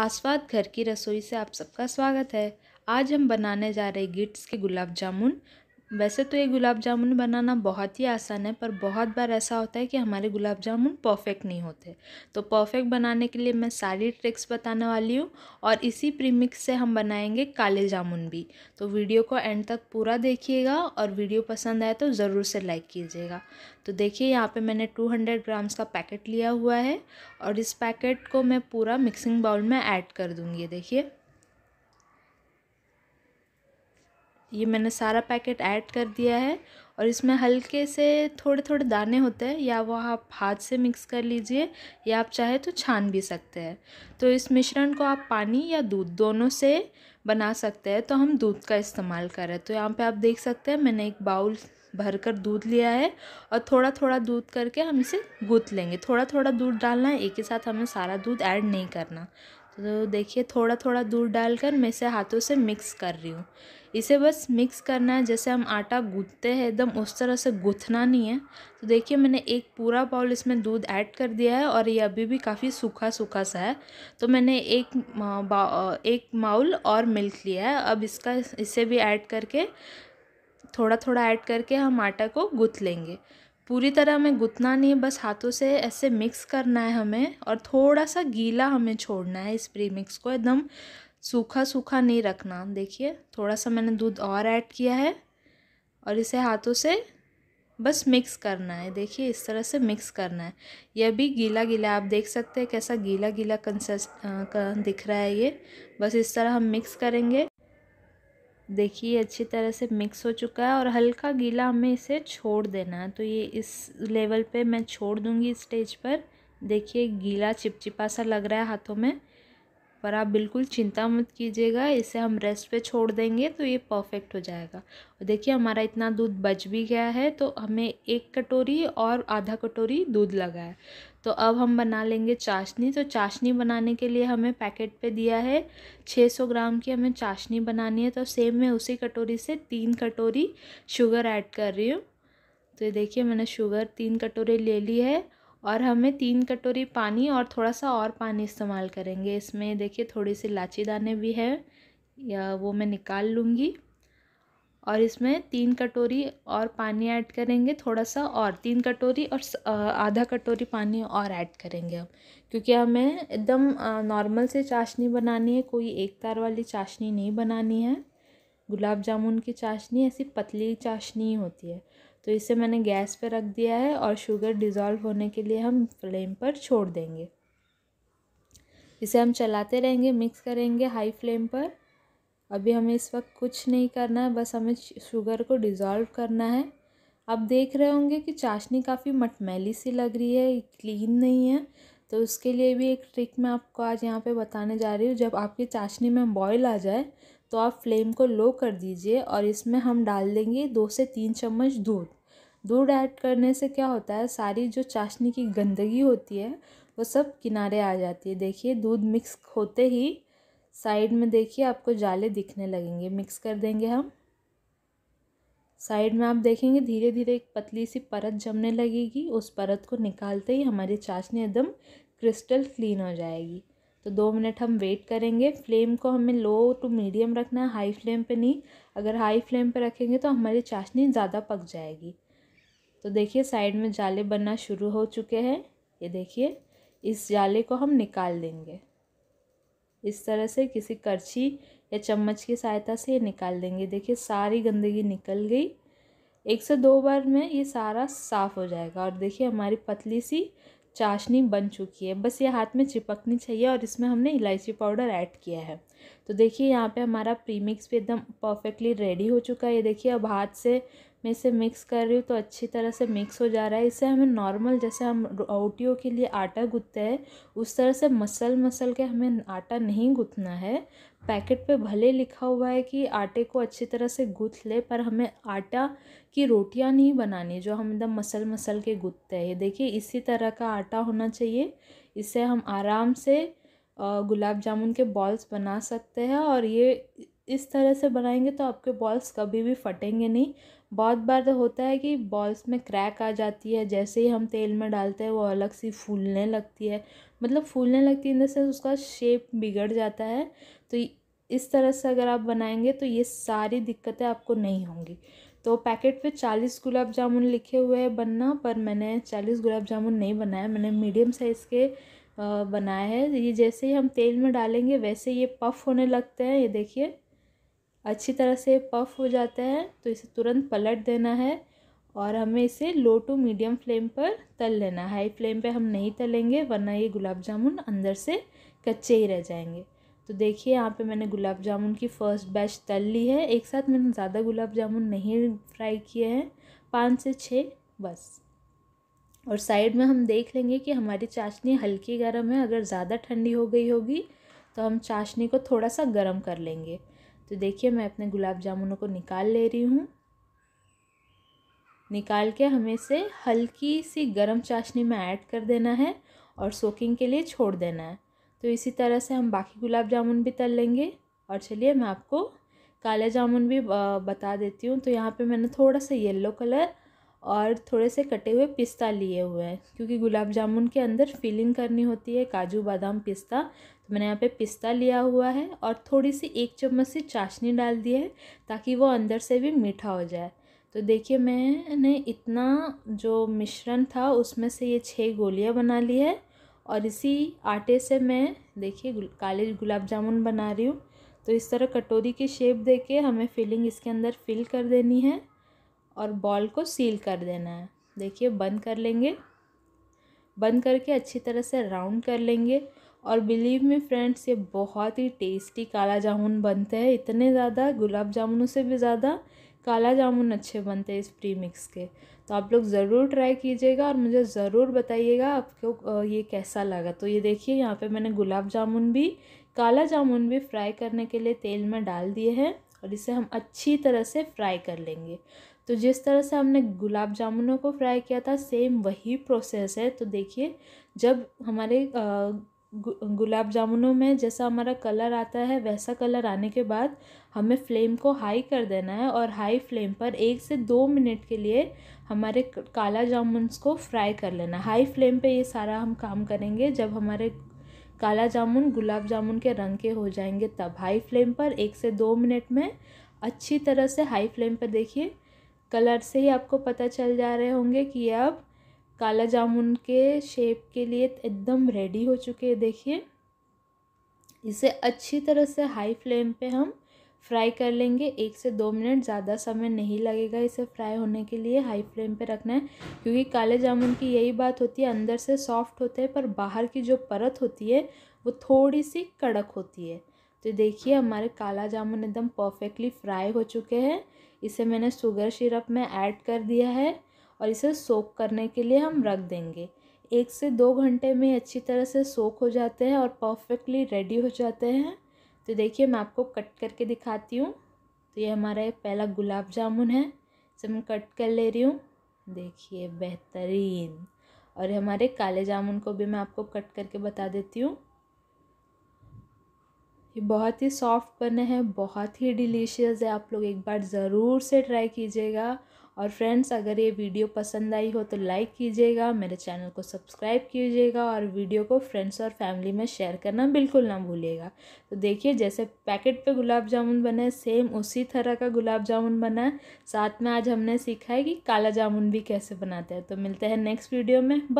आस्वाद घर की रसोई से आप सबका स्वागत है आज हम बनाने जा रहे गिट्स के गुलाब जामुन वैसे तो ये गुलाब जामुन बनाना बहुत ही आसान है पर बहुत बार ऐसा होता है कि हमारे गुलाब जामुन परफेक्ट नहीं होते तो परफेक्ट बनाने के लिए मैं सारी ट्रिक्स बताने वाली हूँ और इसी प्रीमिक्स से हम बनाएंगे काले जामुन भी तो वीडियो को एंड तक पूरा देखिएगा और वीडियो पसंद आए तो ज़रूर से लाइक कीजिएगा तो देखिए यहाँ पर मैंने टू ग्राम्स का पैकेट लिया हुआ है और इस पैकेट को मैं पूरा मिक्सिंग बाउल में ऐड कर दूँगी देखिए ये मैंने सारा पैकेट ऐड कर दिया है और इसमें हल्के से थोड़े थोड़े दाने होते हैं या वह आप हाथ से मिक्स कर लीजिए या आप चाहे तो छान भी सकते हैं तो इस मिश्रण को आप पानी या दूध दोनों से बना सकते हैं तो हम दूध का इस्तेमाल करें तो यहाँ पे आप देख सकते हैं मैंने एक बाउल भर कर दूध लिया है और थोड़ा थोड़ा दूध करके हम इसे गूँथ लेंगे थोड़ा थोड़ा दूध डालना है एक ही साथ हमें सारा दूध ऐड नहीं करना तो देखिए थोड़ा थोड़ा दूध डालकर मैं इसे हाथों से मिक्स कर रही हूँ इसे बस मिक्स करना है जैसे हम आटा गूँथते हैं एकदम उस तरह से गूँथना नहीं है तो देखिए मैंने एक पूरा बाउल इसमें दूध ऐड कर दिया है और ये अभी भी काफ़ी सूखा सूखा सा है तो मैंने एक एक माउल और मिल्क लिया है अब इसका इसे भी ऐड करके थोड़ा थोड़ा ऐड करके हम आटा को गूँथ लेंगे पूरी तरह हमें गुतना नहीं है बस हाथों से ऐसे मिक्स करना है हमें और थोड़ा सा गीला हमें छोड़ना है इस प्री मिक्स को एकदम सूखा सूखा नहीं रखना देखिए थोड़ा सा मैंने दूध और ऐड किया है और इसे हाथों से बस मिक्स करना है देखिए इस तरह से मिक्स करना है यह भी गीला गीला आप देख सकते हैं कैसा गीला गीला कंसस्ट का दिख रहा है ये बस इस तरह हम मिक्स करेंगे देखिए अच्छी तरह से मिक्स हो चुका है और हल्का गीला हमें इसे छोड़ देना है तो ये इस लेवल पे मैं छोड़ दूँगी स्टेज पर देखिए गीला चिपचिपा सा लग रहा है हाथों में पर आप बिल्कुल चिंता मत कीजिएगा इसे हम रेस्ट पे छोड़ देंगे तो ये परफेक्ट हो जाएगा और देखिए हमारा इतना दूध बच भी गया है तो हमें एक कटोरी और आधा कटोरी दूध लगा है तो अब हम बना लेंगे चाशनी तो चाशनी बनाने के लिए हमें पैकेट पे दिया है 600 ग्राम की हमें चाशनी बनानी है तो सेम मैं उसी कटोरी से तीन कटोरी शुगर ऐड कर रही हूँ तो ये देखिए मैंने शुगर तीन कटोरी ले ली है और हमें तीन कटोरी पानी और थोड़ा सा और पानी इस्तेमाल करेंगे इसमें देखिए थोड़ी सी लाची दाने भी है या वो मैं निकाल लूँगी और इसमें तीन कटोरी और पानी ऐड करेंगे थोड़ा सा और तीन कटोरी और आधा कटोरी पानी और ऐड करेंगे अब क्योंकि हमें एकदम नॉर्मल से चाशनी बनानी है कोई एक तार वाली चाशनी नहीं बनानी है गुलाब जामुन की चाशनी ऐसी पतली चाशनी होती है तो इसे मैंने गैस पर रख दिया है और शुगर डिज़ोल्व होने के लिए हम फ्लेम पर छोड़ देंगे इसे हम चलाते रहेंगे मिक्स करेंगे हाई फ्लेम पर अभी हमें इस वक्त कुछ नहीं करना है बस हमें शुगर को डिज़ोल्व करना है आप देख रहे होंगे कि चाशनी काफ़ी मटमैली सी लग रही है क्लीन नहीं है तो उसके लिए भी एक ट्रिक मैं आपको आज यहाँ पे बताने जा रही हूँ जब आपकी चाशनी में बॉयल आ जाए तो आप फ्लेम को लो कर दीजिए और इसमें हम डाल देंगे दो से तीन चम्मच दूध दूध ऐड करने से क्या होता है सारी जो चाशनी की गंदगी होती है वो सब किनारे आ जाती है देखिए दूध मिक्स होते ही साइड में देखिए आपको जाले दिखने लगेंगे मिक्स कर देंगे हम साइड में आप देखेंगे धीरे धीरे एक पतली सी परत जमने लगेगी उस परत को निकालते ही हमारी चाशनी एकदम क्रिस्टल क्लीन हो जाएगी तो दो मिनट हम वेट करेंगे फ्लेम को हमें लो टू मीडियम रखना है हाई फ्लेम पे नहीं अगर हाई फ्लेम पे रखेंगे तो हमारी चाशनी ज़्यादा पक जाएगी तो देखिए साइड में जाले बनना शुरू हो चुके हैं ये देखिए इस जाले को हम निकाल देंगे इस तरह से किसी करछी या चम्मच की सहायता से ये निकाल देंगे देखिए सारी गंदगी निकल गई एक से दो बार में ये सारा साफ़ हो जाएगा और देखिए हमारी पतली सी चाशनी बन चुकी है बस ये हाथ में चिपकनी चाहिए और इसमें हमने इलायची पाउडर ऐड किया है तो देखिए यहाँ पे हमारा प्रीमिक्स भी एकदम परफेक्टली रेडी हो चुका है ये देखिए अब हाथ से मैं इसे मिक्स कर रही हूँ तो अच्छी तरह से मिक्स हो जा रहा है इसे हमें नॉर्मल जैसे हम रोटियों के लिए आटा गूँथते हैं उस तरह से मसल मसल के हमें आटा नहीं गूँथना है पैकेट पे भले लिखा हुआ है कि आटे को अच्छी तरह से गूँथ ले पर हमें आटा की रोटियां नहीं बनानी जो हम एकदम मसल मसल के गूँथते हैं देखिए इसी तरह का आटा होना चाहिए इससे हम आराम से गुलाब जामुन के बॉल्स बना सकते हैं और ये इस तरह से बनाएंगे तो आपके बॉल्स कभी भी फटेंगे नहीं बहुत बार तो होता है कि बॉल्स में क्रैक आ जाती है जैसे ही हम तेल में डालते हैं वो अलग सी फूलने लगती है मतलब फूलने लगती है इन द सेंस उसका शेप बिगड़ जाता है तो इस तरह से अगर आप बनाएंगे तो ये सारी दिक्कतें आपको नहीं होंगी तो पैकेट पे चालीस गुलाब जामुन लिखे हुए हैं बनना पर मैंने चालीस गुलाब जामुन नहीं बनाया मैंने मीडियम साइज़ के बनाया है ये जैसे ही हम तेल में डालेंगे वैसे ये पफ होने लगते हैं ये देखिए अच्छी तरह से पफ हो जाता है तो इसे तुरंत पलट देना है और हमें इसे लो टू मीडियम फ्लेम पर तल लेना हाई फ्लेम पे हम नहीं तलेंगे वरना ये गुलाब जामुन अंदर से कच्चे ही रह जाएंगे तो देखिए यहाँ पे मैंने गुलाब जामुन की फ़र्स्ट बैच तल ली है एक साथ मैंने ज़्यादा गुलाब जामुन नहीं फ्राई किए हैं पाँच से छः बस और साइड में हम देख लेंगे कि हमारी चाशनी हल्की गर्म है अगर ज़्यादा ठंडी हो गई होगी तो हम चाशनी को थोड़ा सा गर्म कर लेंगे तो देखिए मैं अपने गुलाब जामुनों को निकाल ले रही हूँ निकाल के हमें से हल्की सी गरम चाशनी में ऐड कर देना है और सोकिंग के लिए छोड़ देना है तो इसी तरह से हम बाकी गुलाब जामुन भी तल लेंगे और चलिए मैं आपको काले जामुन भी बता देती हूँ तो यहाँ पे मैंने थोड़ा सा येलो कलर और थोड़े से कटे हुए पिस्ता लिए हुए हैं क्योंकि गुलाब जामुन के अंदर फिलिंग करनी होती है काजू बादाम पिस्ता तो मैंने यहाँ पे पिस्ता लिया हुआ है और थोड़ी सी एक चम्मच से चाशनी डाल दी है ताकि वो अंदर से भी मीठा हो जाए तो देखिए मैंने इतना जो मिश्रण था उसमें से ये छः गोलियाँ बना ली है और इसी आटे से मैं देखिए काले गुलाब जामुन बना रही हूँ तो इस तरह कटोरी की शेप देके हमें फिलिंग इसके अंदर फिल कर देनी है और बॉल को सील कर देना है देखिए बंद कर लेंगे बंद करके अच्छी तरह से राउंड कर लेंगे और बिलीव मी फ्रेंड्स ये बहुत ही टेस्टी काला जामुन बनते हैं इतने ज़्यादा गुलाब जामुनों से भी ज़्यादा काला जामुन अच्छे बनते हैं इस प्री मिक्स के तो आप लोग ज़रूर ट्राई कीजिएगा और मुझे ज़रूर बताइएगा आपको ये कैसा लगा तो ये देखिए यहाँ पे मैंने गुलाब जामुन भी काला जामुन भी फ्राई करने के लिए तेल में डाल दिए हैं और इसे हम अच्छी तरह से फ्राई कर लेंगे तो जिस तरह से हमने गुलाब जामुनों को फ्राई किया था सेम वही प्रोसेस है तो देखिए जब हमारे गुलाब जामुनों में जैसा हमारा कलर आता है वैसा कलर आने के बाद हमें फ्लेम को हाई कर देना है और हाई फ्लेम पर एक से दो मिनट के लिए हमारे काला जामुन्स को फ्राई कर लेना हाई फ्लेम पे ये सारा हम काम करेंगे जब हमारे काला जामुन गुलाब जामुन के रंग के हो जाएंगे तब हाई फ्लेम पर एक से दो मिनट में अच्छी तरह से हाई फ्लेम पर देखिए कलर से ही आपको पता चल जा रहे होंगे कि अब काला जामुन के शेप के लिए एकदम रेडी हो चुके हैं देखिए इसे अच्छी तरह से हाई फ्लेम पे हम फ्राई कर लेंगे एक से दो मिनट ज़्यादा समय नहीं लगेगा इसे फ्राई होने के लिए हाई फ्लेम पे रखना है क्योंकि काले जामुन की यही बात होती है अंदर से सॉफ्ट होते हैं पर बाहर की जो परत होती है वो थोड़ी सी कड़क होती है तो देखिए हमारे काला जामुन एकदम परफेक्टली फ्राई हो चुके हैं इसे मैंने शुगर सिरप में ऐड कर दिया है और इसे सोख करने के लिए हम रख देंगे एक से दो घंटे में अच्छी तरह से सोख हो जाते हैं और परफेक्टली रेडी हो जाते हैं तो देखिए मैं आपको कट करके दिखाती हूँ तो ये हमारा पहला गुलाब जामुन है इसे मैं कट कर ले रही हूँ देखिए बेहतरीन और हमारे काले जामुन को भी मैं आपको कट करके बता देती हूँ ये बहुत ही सॉफ्ट बने हैं बहुत ही डिलीशियस है आप लोग एक बार ज़रूर से ट्राई कीजिएगा और फ्रेंड्स अगर ये वीडियो पसंद आई हो तो लाइक कीजिएगा मेरे चैनल को सब्सक्राइब कीजिएगा और वीडियो को फ्रेंड्स और फैमिली में शेयर करना बिल्कुल ना भूलिएगा तो देखिए जैसे पैकेट पे गुलाब जामुन बना है सेम उसी तरह का गुलाब जामुन बना है साथ में आज हमने सीखा है कि काला जामुन भी कैसे बनाते हैं तो मिलते हैं नेक्स्ट वीडियो में